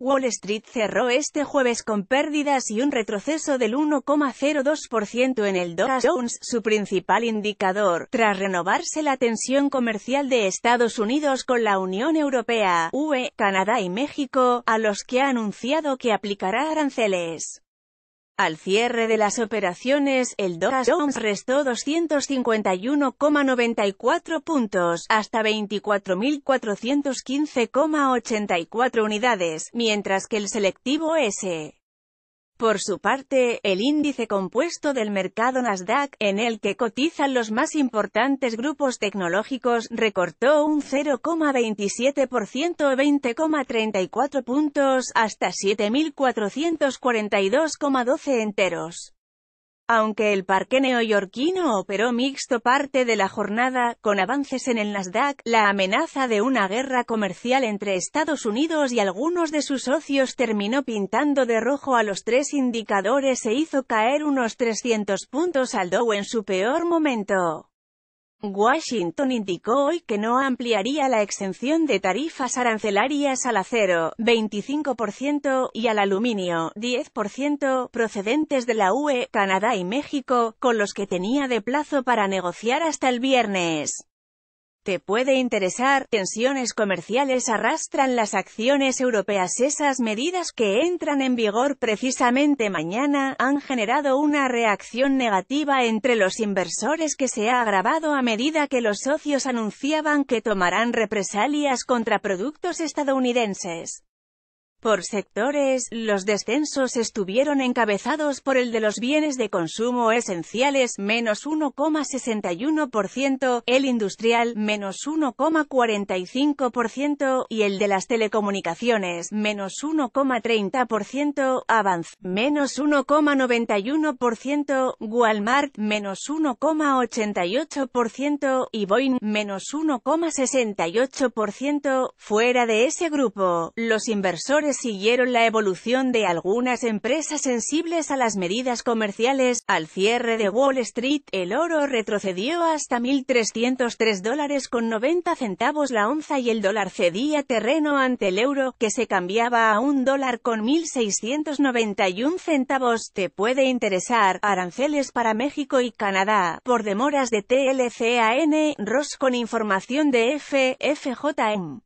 Wall Street cerró este jueves con pérdidas y un retroceso del 1,02% en el Dow Jones, su principal indicador, tras renovarse la tensión comercial de Estados Unidos con la Unión Europea, UE, Canadá y México, a los que ha anunciado que aplicará aranceles. Al cierre de las operaciones, el Dow Jones restó 251,94 puntos, hasta 24.415,84 unidades, mientras que el selectivo S. Por su parte, el índice compuesto del mercado Nasdaq, en el que cotizan los más importantes grupos tecnológicos, recortó un 0,27% 20,34 puntos, hasta 7.442,12 enteros. Aunque el parque neoyorquino operó mixto parte de la jornada, con avances en el Nasdaq, la amenaza de una guerra comercial entre Estados Unidos y algunos de sus socios terminó pintando de rojo a los tres indicadores e hizo caer unos 300 puntos al Dow en su peor momento. Washington indicó hoy que no ampliaría la exención de tarifas arancelarias al acero, 25%, y al aluminio, 10%, procedentes de la UE, Canadá y México, con los que tenía de plazo para negociar hasta el viernes. Te puede interesar, tensiones comerciales arrastran las acciones europeas. Esas medidas que entran en vigor precisamente mañana han generado una reacción negativa entre los inversores que se ha agravado a medida que los socios anunciaban que tomarán represalias contra productos estadounidenses. Por sectores, los descensos estuvieron encabezados por el de los bienes de consumo esenciales, menos 1,61%, el industrial, menos 1,45%, y el de las telecomunicaciones, menos 1,30%, Avanz, menos 1,91%, Walmart, menos 1,88%, y Boeing, menos 1,68%. Fuera de ese grupo, los inversores siguieron la evolución de algunas empresas sensibles a las medidas comerciales. Al cierre de Wall Street, el oro retrocedió hasta 1.303 dólares con 90 centavos la onza y el dólar cedía terreno ante el euro, que se cambiaba a un dólar con 1.691 centavos. Te puede interesar, aranceles para México y Canadá, por demoras de TLCAN, ROS con información de FFJM.